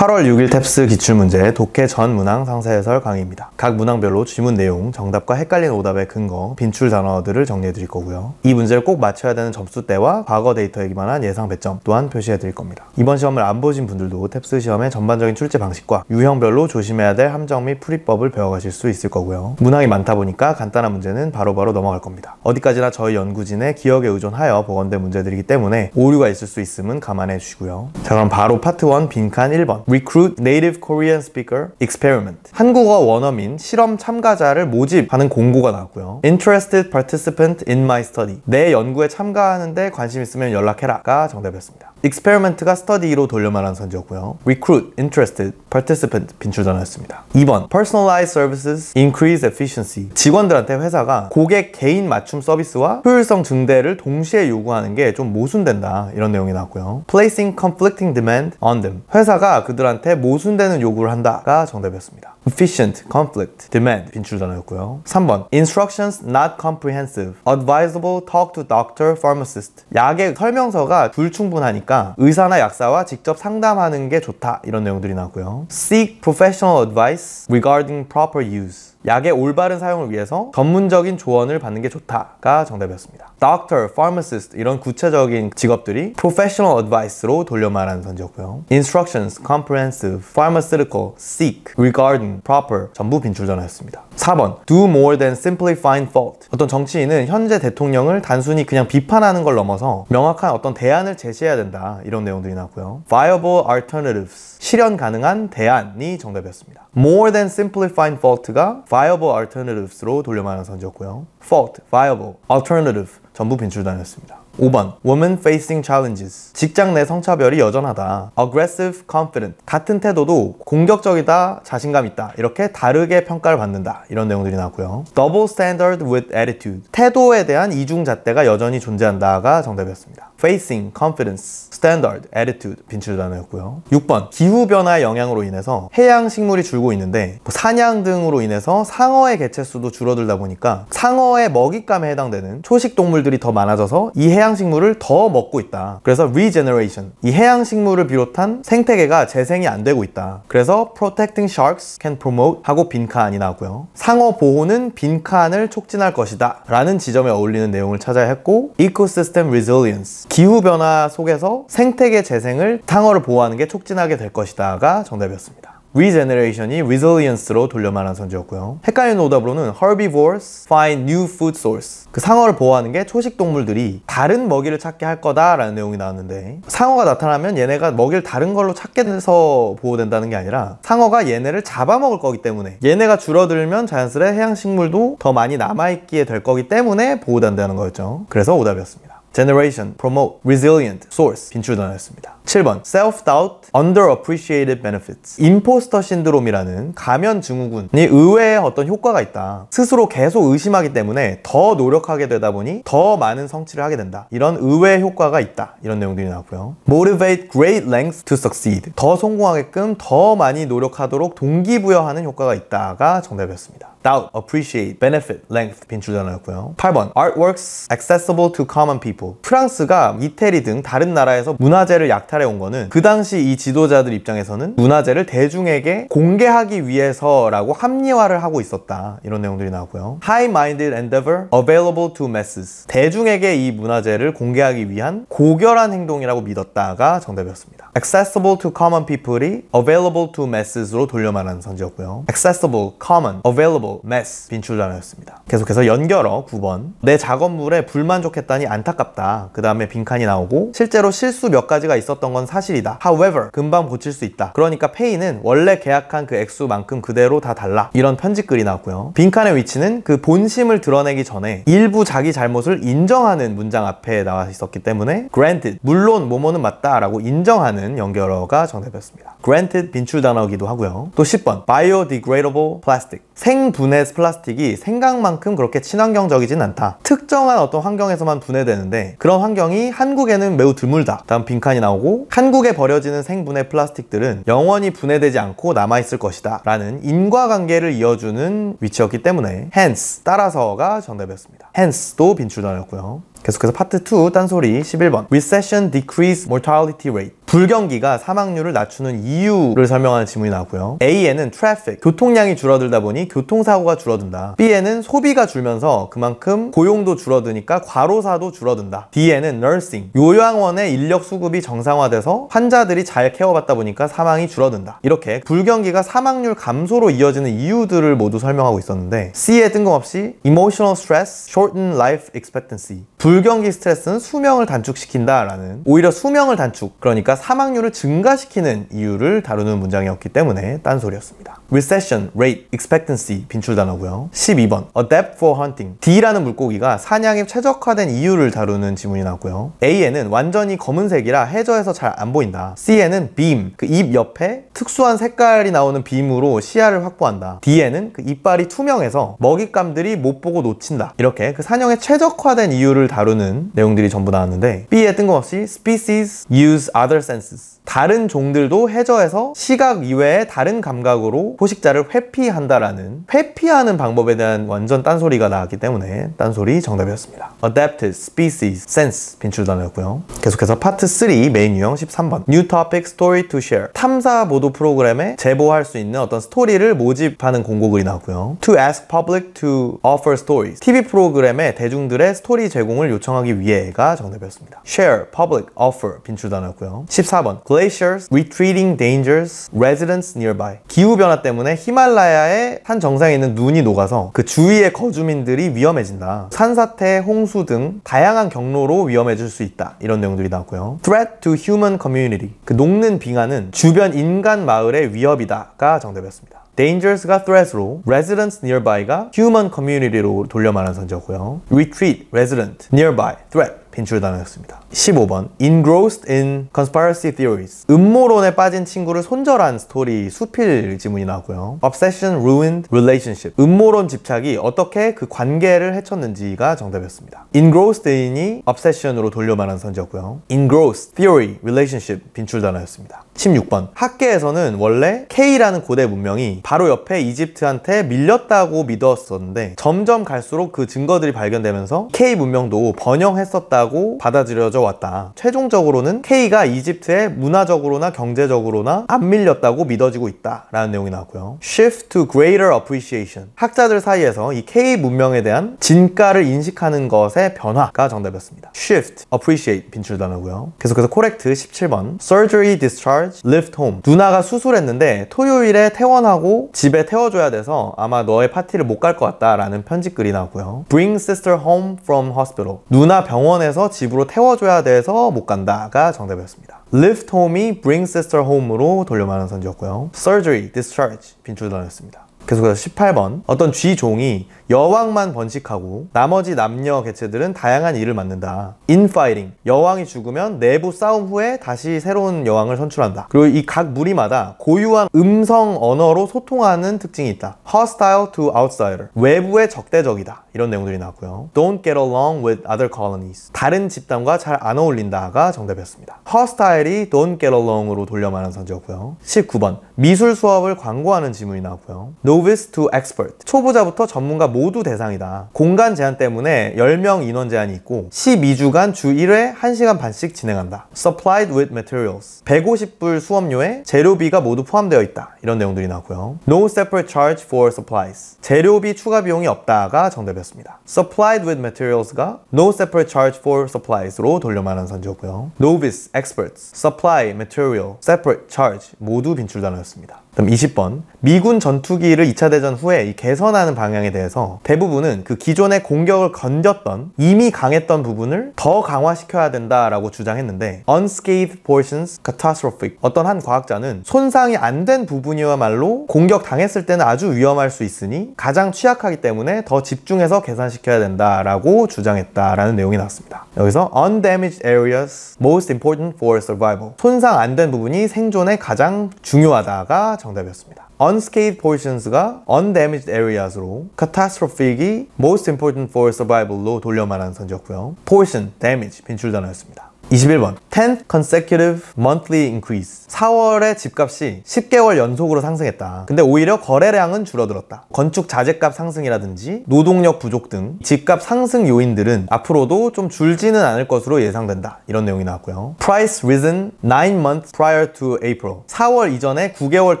8월 6일 탭스 기출문제 독해 전 문항 상세 해설 강의입니다. 각 문항별로 지문 내용, 정답과 헷갈리는 오답의 근거, 빈출 단어들을 정리해 드릴 거고요. 이 문제를 꼭 맞춰야 되는 점수대와 과거 데이터에 기반한 예상 배점 또한 표시해 드릴 겁니다. 이번 시험을 안 보신 분들도 탭스 시험의 전반적인 출제 방식과 유형별로 조심해야 될 함정 및 풀이법을 배워가실 수 있을 거고요. 문항이 많다 보니까 간단한 문제는 바로바로 바로 넘어갈 겁니다. 어디까지나 저희 연구진의 기억에 의존하여 복원된 문제들이기 때문에 오류가 있을 수 있음은 감안해 주시고요. 자 그럼 바로 파트 1 빈칸 1번 Recruit Native Korean Speaker Experiment 한국어 원어민 실험 참가자를 모집하는 공고가 나왔고요 Interested Participant in My Study 내 연구에 참가하는데 관심 있으면 연락해라가 정답이었습니다 experiment가 study로 돌려 말한 선지였고요. recruit, interested, participant 빈출 전화였습니다. 2번 personalized services, increase efficiency 직원들한테 회사가 고객 개인 맞춤 서비스와 효율성 증대를 동시에 요구하는 게 좀 모순된다 이런 내용이 나왔고요. placing conflicting demand on them 회사가 그들한테 모순되는 요구를 한다가 정답이었습니다. efficient, conflict, demand 빈출 단어였고요. 3번 instructions not comprehensive, advisable talk to doctor, pharmacist 약의 설명서가 불충분하니까 의사나 약사와 직접 상담하는 게 좋다 이런 내용들이 나고요. seek professional advice regarding proper use 약의 올바른 사용을 위해서 전문적인 조언을 받는 게 좋다가 정답이었습니다. Doctor, Pharmacist 이런 구체적인 직업들이 Professional Advice로 돌려 말하는 선지였고요. Instructions, Comprehensive, Pharmaceutical, Seek, Regarding, Proper 전부 빈출 전화였습니다. 4번 Do more than simply find fault 어떤 정치인은 현재 대통령을 단순히 그냥 비판하는 걸 넘어서 명확한 어떤 대안을 제시해야 된다 이런 내용들이 나왔고요. Viable alternatives 실현 가능한 대안이 정답이었습니다. More than simply find fault가 viable alternatives로 돌려말아서 던졌고요. fault, viable, alternative 전부 빈출단이었습니다. 5번 Women Facing Challenges 직장 내 성차별이 여전하다 Aggressive Confident 같은 태도도 공격적이다, 자신감 있다 이렇게 다르게 평가를 받는다 이런 내용들이 나왔고요 Double Standard with Attitude 태도에 대한 이중잣대가 여전히 존재한다가 정답이었습니다 Facing, Confidence, Standard, Attitude 빈출 단어였고요 6번 기후변화의 영향으로 인해서 해양 식물이 줄고 있는데 뭐 사냥 등으로 인해서 상어의 개체수도 줄어들다 보니까 상어의 먹잇감에 해당되는 초식 동물들이 더 많아져서 이 해양 해양식물을 더 먹고 있다 그래서 regeneration 이 해양식물을 비롯한 생태계가 재생이 안 되고 있다 그래서 protecting sharks can promote 하고 빈칸이 나고요 상어 보호는 빈칸을 촉진할 것이다 라는 지점에 어울리는 내용을 찾아야 했고 ecosystem resilience 기후변화 속에서 생태계 재생을 상어를 보호하는 게 촉진하게 될 것이다가 정답이었습니다 Regeneration이 Resilience로 돌려말한 선지였고요. 헷갈리는 오답으로는 Herbivores find new food source 그 상어를 보호하는 게 초식 동물들이 다른 먹이를 찾게 할 거다라는 내용이 나왔는데 상어가 나타나면 얘네가 먹이를 다른 걸로 찾게 돼서 보호된다는 게 아니라 상어가 얘네를 잡아먹을 거기 때문에 얘네가 줄어들면 자연스레 해양식물도 더 많이 남아있기에 될 거기 때문에 보호된다는 거였죠. 그래서 오답이었습니다. Generation, Promote, Resilient, Source 빈출단어였습니다. 7번 Self-doubt, underappreciated benefits 임포스터 신드롬이라는 가면 증후군이 의외의 어떤 효과가 있다 스스로 계속 의심하기 때문에 더 노력하게 되다 보니 더 많은 성취를 하게 된다 이런 의외의 효과가 있다 이런 내용들이 나왔고요 Motivate great lengths to succeed 더 성공하게끔 더 많이 노력하도록 동기부여하는 효과가 있다가 정답이었습니다 doubt, appreciate, benefit, length 빈출 전하였고요 8번 artworks accessible to common people 프랑스가 이태리 등 다른 나라에서 문화재를 약 박탈해 온 거는 그 당시 이 지도자들 입장에서는 문화재를 대중에게 공개하기 위해서라고 합리화를 하고 있었다 이런 내용들이 나오고요 High-minded endeavor available to masses 대중에게 이 문화재를 공개하기 위한 고결한 행동이라고 믿었다가 정답이었습니다 Accessible to common people이 available to masses로 돌려 말하는 선지였고요 Accessible, common, available, mass 빈출 단어였습니다 계속해서 연결어 9번 내 작업물에 불만족했다니 안타깝다 그 다음에 빈칸이 나오고 실제로 실수 몇 가지가 있었다 있었던 건 사실이다. However, 금방 고칠 수 있다. 그러니까 페이는 원래 계약한 그 액수만큼 그대로 다 달라. 이런 편집글이 나왔고요. 빈칸의 위치는 그 본심을 드러내기 전에 일부 자기 잘못을 인정하는 문장 앞에 나와 있었기 때문에 granted, 물론 모모는 맞다 라고 인정하는 연결어가 정답이었습니다. granted 빈출 단어기도 하고요. 또 10번, biodegradable plastic. 생분해 플라스틱이 생각만큼 그렇게 친환경적이진 않다. 특정한 어떤 환경에서만 분해되는데 그런 환경이 한국에는 매우 드물다. 다음 빈칸이 나오고 한국에 버려지는 생분해 플라스틱들은 영원히 분해되지 않고 남아있을 것이다. 라는 인과관계를 이어주는 위치였기 때문에 hence 따라서가 정답이었습니다. hence도 빈출단이었고요. 계속해서 파트 2 딴소리 11번 Recession Decrease Mortality Rate 불경기가 사망률을 낮추는 이유를 설명하는 질문이 나고요 오 A에는 Traffic 교통량이 줄어들다 보니 교통사고가 줄어든다 B에는 소비가 줄면서 그만큼 고용도 줄어드니까 과로사도 줄어든다 D에는 Nursing 요양원의 인력 수급이 정상화돼서 환자들이 잘 케어받다 보니까 사망이 줄어든다 이렇게 불경기가 사망률 감소로 이어지는 이유들을 모두 설명하고 있었는데 C에 뜬금없이 Emotional Stress Shorten Life Expectancy 불경기 스트레스는 수명을 단축시킨다라는 오히려 수명을 단축 그러니까 사망률을 증가시키는 이유를 다루는 문장이었기 때문에 딴소리였습니다. recession, rate, expectancy 빈출 단어고요. 12번 adapt for hunting D라는 물고기가 사냥에 최적화된 이유를 다루는 지문이 나고요. A에는 완전히 검은색이라 해저에서 잘 안 보인다. C에는 beam 그 입 옆에 특수한 색깔이 나오는 빔으로 시야를 확보한다. D에는 그 이빨이 투명해서 먹잇감들이 못 보고 놓친다. 이렇게 그 사냥에 최적화된 이유를 다루는 내용들이 전부 나왔는데 B에 뜬금없이 species use other senses 다른 종들도 해저에서 시각 이외의 다른 감각으로 포식자를 회피한다라는 회피하는 방법에 대한 완전 딴소리가 나왔기 때문에 딴소리 정답이었습니다. Adapted Species Sense 빈출 단어였고요. 계속해서 파트 3 메인 유형 13번 New Topic Story to Share 탐사 보도 프로그램에 제보할 수 있는 어떤 스토리를 모집하는 공고글이 나왔고요. To ask public to offer stories TV 프로그램에 대중들의 스토리 제공을 요청하기 위해가 정답이었습니다. Share, public, offer 빈출 단어였고요. 14번 glaciers, retreating dangers, residents nearby. 기후변화 때문에 히말라야의 산 정상에 있는 눈이 녹아서 그 주위의 거주민들이 위험해진다. 산사태, 홍수 등 다양한 경로로 위험해질 수 있다. 이런 내용들이 나왔고요. threat to human community. 그 녹는 빙하는 주변 인간 마을의 위협이다가 정답이었습니다. dangerous가 threat으로 residents nearby가 human community로 돌려 말한 선지였고요 retreat, resident, nearby, threat 빈출 당했습니다. 15번 Engrossed in Conspiracy Theories 음모론에 빠진 친구를 손절한 스토리 수필 지문이 나고요. Obsession Ruined Relationship 음모론 집착이 어떻게 그 관계를 해쳤는지가 정답이었습니다. Engrossed in이 Obsession으로 돌려 말한 선지였고요. Engrossed Theory Relationship 빈출 단어였습니다. 16번 학계에서는 원래 K라는 고대 문명이 바로 옆에 이집트한테 밀렸다고 믿었었는데 점점 갈수록 그 증거들이 발견되면서 K 문명도 번영했었다 있다고 받아들여져 왔다. 최종적으로는 K가 이집트에 문화적으로나 경제적으로나 안 밀렸다고 믿어지고 있다. 라는 내용이 나왔고요. Shift to Greater Appreciation. 학자들 사이에서 이 K 문명에 대한 진가를 인식하는 것의 변화가 정답이었습니다. Shift, Appreciate 빈출 단어고요. 계속해서 Correct 17번. Surgery, Discharge, Lift Home. 누나가 수술했는데 토요일에 퇴원하고 집에 태워줘야 돼서 아마 너의 파티를 못 갈 것 같다. 라는 편집글이 나오고요. Bring sister home from hospital. 누나 병원에 해서 집으로 태워줘야 돼서 못 간다가 정답이었습니다. Lift home이 bring sister home으로 돌려말하는 선지였고요. Surgery, discharge, 빈출 단어였습니다. 계속해서 18번 어떤 쥐종이 여왕만 번식하고 나머지 남녀 개체들은 다양한 일을 맡는다 인파이링 여왕이 죽으면 내부 싸움 후에 다시 새로운 여왕을 선출한다 그리고 이 각 무리마다 고유한 음성 언어로 소통하는 특징이 있다 hostile to outsider 외부에 적대적이다 이런 내용들이 나왔고요. Don't get along with other colonies. 다른 집단과 잘 안 어울린다가 정답이었습니다. Hostile이 Don't get along으로 돌려 말한 선지였고요. 19번 미술 수업을 광고하는 지문이 나왔고요. Novice to expert. 초보자부터 전문가 모두 대상이다. 공간 제한 때문에 10명 인원 제한이 있고 12주간 주 1회 1시간 반씩 진행한다. Supplied with materials. 150불 수업료에 재료비가 모두 포함되어 있다. 이런 내용들이 나왔고요. No separate charge for supplies. 재료비 추가 비용이 없다가 정답이었습니다. 되었습니다. Supplied with materials가 no separate charge for supplies로 돌려 말한 선지였고요. Novice, experts, supply, material, separate charge 모두 빈출 단어였습니다. 그다 20번 미군 전투기를 2차 대전 후에 개선하는 방향에 대해서 대부분은 그 기존의 공격을 건졌던 이미 강했던 부분을 더 강화시켜야 된다라고 주장했는데 unscathed portions catastrophic 어떤 한 과학자는 손상이 안 된 부분이야말로 공격당했을 때는 아주 위험할 수 있으니 가장 취약하기 때문에 더 집중해서 개선시켜야 된다라고 주장했다라는 내용이 나왔습니다. 여기서 undamaged areas most important for survival 손상 안 된 부분이 생존에 가장 중요하다가 정답이었습니다. Unscathed portions가 undamaged areas로 catastrophic이 most important for survival로 돌려 말하는 선지였고요. portion, damage, 빈출 단어였습니다. 21번 10 consecutive monthly increase 4월에 집값이 10개월 연속으로 상승했다 근데 오히려 거래량은 줄어들었다 건축 자재값 상승이라든지 노동력 부족 등 집값 상승 요인들은 앞으로도 좀 줄지는 않을 것으로 예상된다 이런 내용이 나왔고요 Price risen 9 months prior to April 4월 이전에 9개월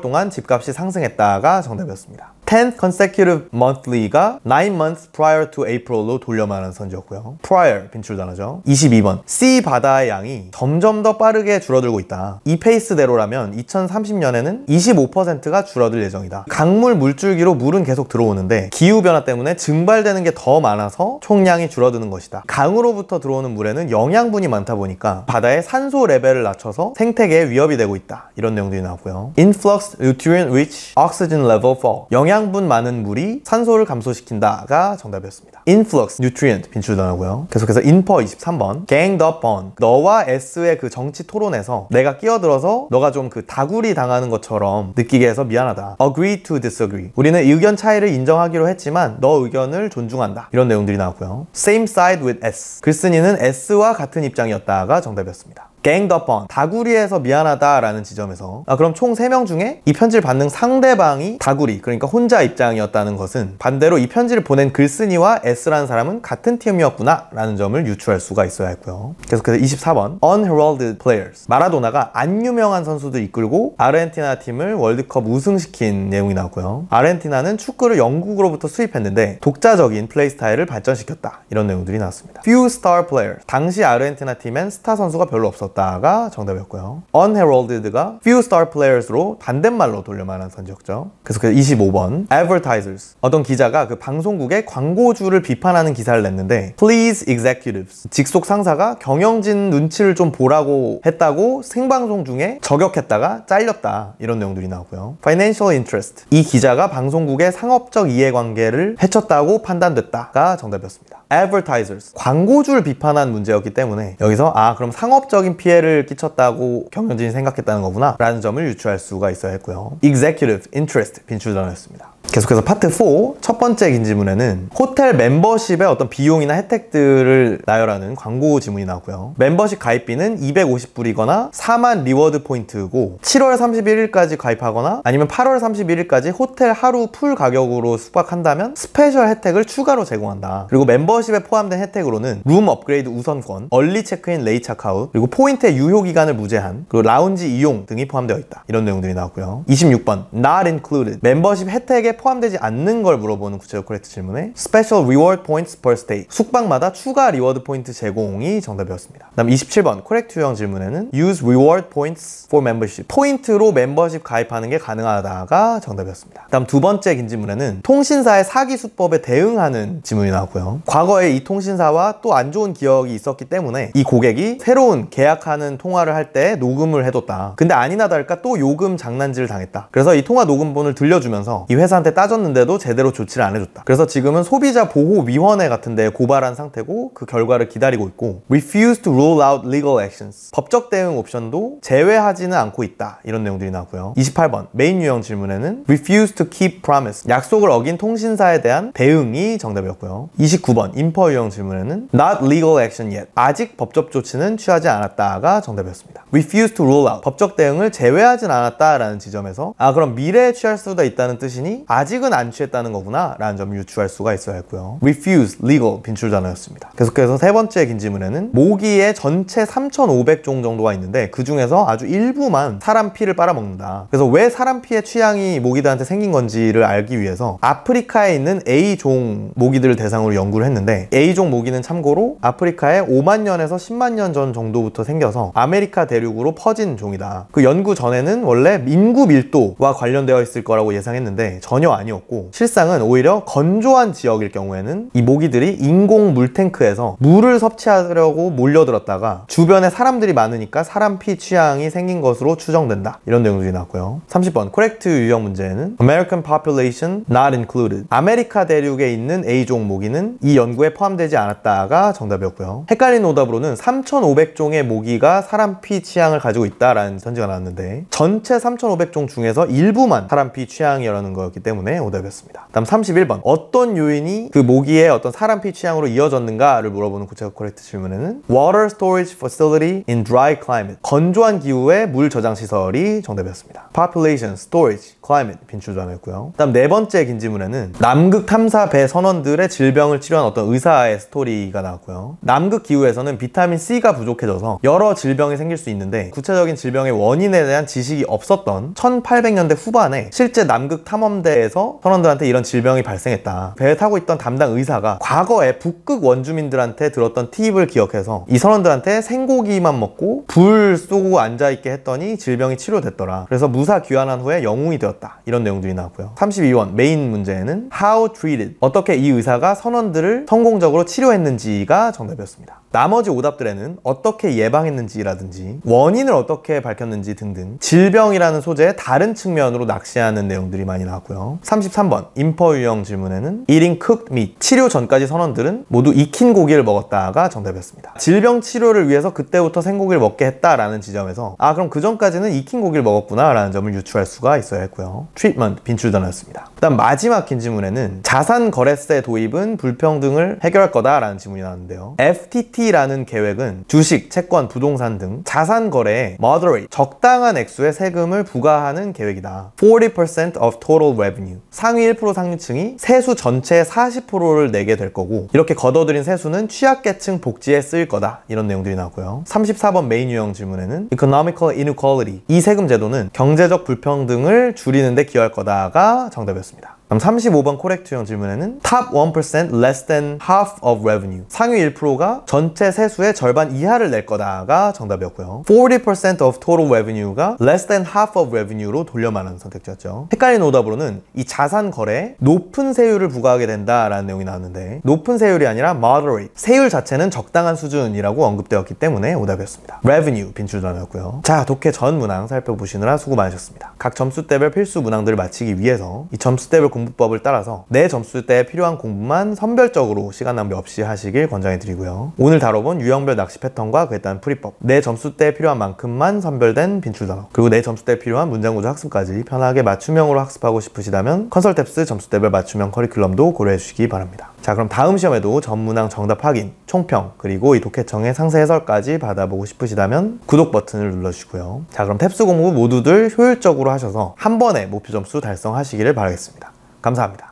동안 집값이 상승했다가 정답이었습니다 10th consecutive monthly가 9 months prior to April로 돌려 말하는 선지였고요. prior 빈출 단어죠. 22번 C 바다의 양이 점점 더 빠르게 줄어들고 있다. 이 페이스대로라면 2030년에는 25%가 줄어들 예정이다. 강물 물줄기로 물은 계속 들어오는데 기후변화 때문에 증발되는 게 더 많아서 총량이 줄어드는 것이다. 강으로부터 들어오는 물에는 영양분이 많다 보니까 바다의 산소 레벨을 낮춰서 생태계에 위협이 되고 있다. 이런 내용들이 나왔고요. Influx nutrient rich oxygen level fall 영양 영양분 많은 물이 산소를 감소시킨다가 정답이었습니다. influx, nutrient 빈출단어고요. 계속해서 인퍼 23번, ganged u n 너와 S의 그 정치 토론에서 내가 끼어들어서 너가 좀 그 다구리 당하는 것처럼 느끼게 해서 미안하다. agree to disagree 우리는 의견 차이를 인정하기로 했지만 너 의견을 존중한다. 이런 내용들이 나왔고요. same side with S 글쓴이는 S와 같은 입장이었다가 정답이었습니다. 갱더펀 다구리에서 미안하다 라는 지점에서 아 그럼 총 3명 중에 이 편지를 받는 상대방이 다구리 그러니까 혼자 입장이었다는 것은 반대로 이 편지를 보낸 글쓴이와 S라는 사람은 같은 팀이었구나 라는 점을 유추할 수가 있어야 했고요 계속해서 24번 Unheralded Players 마라도나가 안 유명한 선수들 이끌고 아르헨티나 팀을 월드컵 우승시킨 내용이 나오고요 아르헨티나는 축구를 영국으로부터 수입했는데 독자적인 플레이 스타일을 발전시켰다 이런 내용들이 나왔습니다 Few Star Players 당시 아르헨티나 팀엔 스타 선수가 별로 없었다 있었다가 정답이었고요. Unheralded가 few star players로 반대말로 돌려말한 선지였죠. 그래서 25번 그 advertisers 어떤 기자가 그 방송국의 광고주를 비판하는 기사를 냈는데 please executives 직속 상사가 경영진 눈치를 좀 보라고 했다고 생방송 중에 저격했다가 잘렸다 이런 내용들이 나오고요. financial interest 이 기자가 방송국의 상업적 이해관계를 해쳤다고 판단됐다가 정답이었습니다. advertisers 광고주를 비판한 문제였기 때문에 여기서 아 그럼 상업적인 피해를 끼쳤다고 경영진이 생각했다는 거구나 라는 점을 유추할 수가 있어야 했고요. Executive Interest 빈출전이었습니다. 계속해서 파트 4 첫 번째 긴 지문에는 호텔 멤버십의 어떤 비용이나 혜택들을 나열하는 광고 지문이 나고요. 멤버십 가입비는 250불이거나 4만 리워드 포인트고 7월 31일까지 가입하거나 아니면 8월 31일까지 호텔 하루 풀 가격으로 숙박한다면 스페셜 혜택을 추가로 제공한다. 그리고 멤버십에 포함된 혜택으로는 룸 업그레이드 우선권, 얼리 체크인 레이 차카우 그리고 포인트의 유효 기간을 무제한, 그리고 라운지 이용 등이 포함되어 있다. 이런 내용들이 나왔고요. 26번 Not included 멤버십 혜택에 혜택에 포함되지 않는 걸 물어보는 구체적 코렉트 질문에 Special Reward Points per Stay 숙박마다 추가 리워드 포인트 제공이 정답이었습니다. 다음 27번 코렉트 유형 질문에는 Use Reward Points for Membership 포인트로 멤버십 가입하는 게 가능하다가 정답이었습니다. 다음 두 번째 긴 질문에는 통신사의 사기 수법에 대응하는 질문이 나왔고요. 과거에 이 통신사와 또 안 좋은 기억이 있었기 때문에 이 고객이 새로운 계약하는 통화를 할 때 녹음을 해뒀다. 근데 아니나 다를까 또 요금 장난질을 당했다. 그래서 이 통화 녹음본을 들려주면서 이회사 경찰한테 따졌는데도 제대로 조치를 안 해줬다. 그래서 지금은 소비자 보호위원회 같은 데 고발한 상태고 그 결과를 기다리고 있고 refuse to rule out legal actions 법적 대응 옵션도 제외하지는 않고 있다. 이런 내용들이 나고요. 28번 메인 유형 질문에는 refuse to keep promise 약속을 어긴 통신사에 대한 대응이 정답이었고요. 29번 인퍼 유형 질문에는 not legal action yet 아직 법적 조치는 취하지 않았다가 정답이었습니다. refuse to rule out 법적 대응을 제외하진 않았다라는 지점에서 아 그럼 미래에 취할 수도 있다는 뜻이니 아직은 안 취했다는 거구나 라는 점을 유추할 수가 있어야 했고요. refuse, legal 빈출 단어였습니다. 계속해서 세 번째 긴 지문에는 모기의 전체 3,500종 정도가 있는데 그 중에서 아주 일부만 사람 피를 빨아먹는다. 그래서 왜 사람 피의 취향이 모기들한테 생긴 건지를 알기 위해서 아프리카에 있는 A종 모기들을 대상으로 연구를 했는데 A종 모기는 참고로 아프리카에 5만 년에서 10만 년 전 정도부터 생겨서 아메리카 대륙으로 퍼진 종이다. 그 연구 전에는 원래 인구 밀도와 관련되어 있을 거라고 예상했는데 전 전혀 아니었고 실상은 오히려 건조한 지역일 경우에는 이 모기들이 인공 물탱크에서 물을 섭취하려고 몰려들었다가 주변에 사람들이 많으니까 사람 피 취향이 생긴 것으로 추정된다 이런 내용들이 나왔고요 30번 코렉트 유형 문제는 American population not included 아메리카 대륙에 있는 A종 모기는 이 연구에 포함되지 않았다가 정답이었고요 헷갈린 오답으로는 3,500종의 모기가 사람 피 취향을 가지고 있다라는 전지가 나왔는데 전체 3,500종 중에서 일부만 사람 피 취향이라는 거였기 때문에 때문에 오답이었습니다. 다음 31번 어떤 요인이 그 모기의 어떤 사람 피 취향으로 이어졌는가를 물어보는 구체적 코렉트 질문에는 Water Storage Facility in Dry Climate 건조한 기후의 물 저장 시설이 정답이었습니다. Population, Storage, Climate 빈출전함이었고요 다음 네 번째 긴지문에는 남극 탐사 배 선원들의 질병을 치료한 어떤 의사의 스토리가 나왔고요. 남극 기후에서는 비타민 C가 부족해져서 여러 질병이 생길 수 있는데 구체적인 질병의 원인에 대한 지식이 없었던 1800년대 후반에 실제 남극 탐험대 상에서 선원들한테 이런 질병이 발생했다. 배에 타고 있던 담당 의사가 과거에 북극 원주민들한테 들었던 팁을 기억해서 이 선원들한테 생고기만 먹고 불 쏘고 앉아있게 했더니 질병이 치료됐더라. 그래서 무사 귀환한 후에 영웅이 되었다. 이런 내용들이 나왔고요. 32원 메인 문제는 How treated 어떻게 이 의사가 선원들을 성공적으로 치료했는지가 정답이었습니다. 나머지 오답들에는 어떻게 예방했는지라든지 원인을 어떻게 밝혔는지 등등 질병이라는 소재의 다른 측면으로 낚시하는 내용들이 많이 나왔고요. 33번 인퍼 유형 질문에는 1인 cooked meat 치료 전까지 선원들은 모두 익힌 고기를 먹었다가 정답이었습니다. 질병 치료를 위해서 그때부터 생고기를 먹게 했다라는 지점에서 아 그럼 그 전까지는 익힌 고기를 먹었구나 라는 점을 유추할 수가 있어야 했고요. treatment 빈출 단어였습니다. 그다음 마지막 긴 질문에는 자산 거래세 도입은 불평등을 해결할 거다라는 질문이 나왔는데요. FTT T라는 계획은 주식, 채권, 부동산 등 자산 거래에 moderate, 적당한 액수의 세금을 부과하는 계획이다. 40% of total revenue. 상위 1% 상류층이 세수 전체의 40%를 내게 될 거고 이렇게 걷어들인 세수는 취약계층 복지에 쓰일 거다. 이런 내용들이 나오고요. 34번 메인 유형 질문에는 economical inequality. 이 세금 제도는 경제적 불평등을 줄이는 데 기여할 거다가 정답이었습니다. 다음 35번 코렉트형 질문에는 top 1% less than half of revenue 상위 1%가 전체 세수의 절반 이하를 낼 거다가 정답이었고요 40% of total revenue가 less than half of revenue로 돌려 말하는 선택지였죠 헷갈린 오답으로는 이 자산 거래에 높은 세율을 부과하게 된다라는 내용이 나왔는데 높은 세율이 아니라 moderate 세율 자체는 적당한 수준이라고 언급되었기 때문에 오답이었습니다 revenue 빈출 전이었고요자 독해 전 문항 살펴보시느라 수고 많으셨습니다 각 점수대별 필수 문항들을 마치기 위해서 이 점수대별 공부법을 따라서 내 점수 때 필요한 공부만 선별적으로 시간 낭비 없이 하시길 권장해드리고요. 오늘 다뤄본 유형별 낚시 패턴과 그에 따른 풀이법, 내 점수 때 필요한 만큼만 선별된 빈출 단어, 그리고 내 점수 때 필요한 문장구조 학습까지 편하게 맞춤형으로 학습하고 싶으시다면 컨설탭스 점수대별 맞춤형 커리큘럼도 고려해주시기 바랍니다. 자 그럼 다음 시험에도 전문항 정답 확인, 총평, 그리고 이 독해청의 상세 해설까지 받아보고 싶으시다면 구독 버튼을 눌러주시고요. 자 그럼 탭스 공부 모두들 효율적으로 하셔서 한 번에 목표 점수 달성하시기를 바라겠습니다. 감사합니다.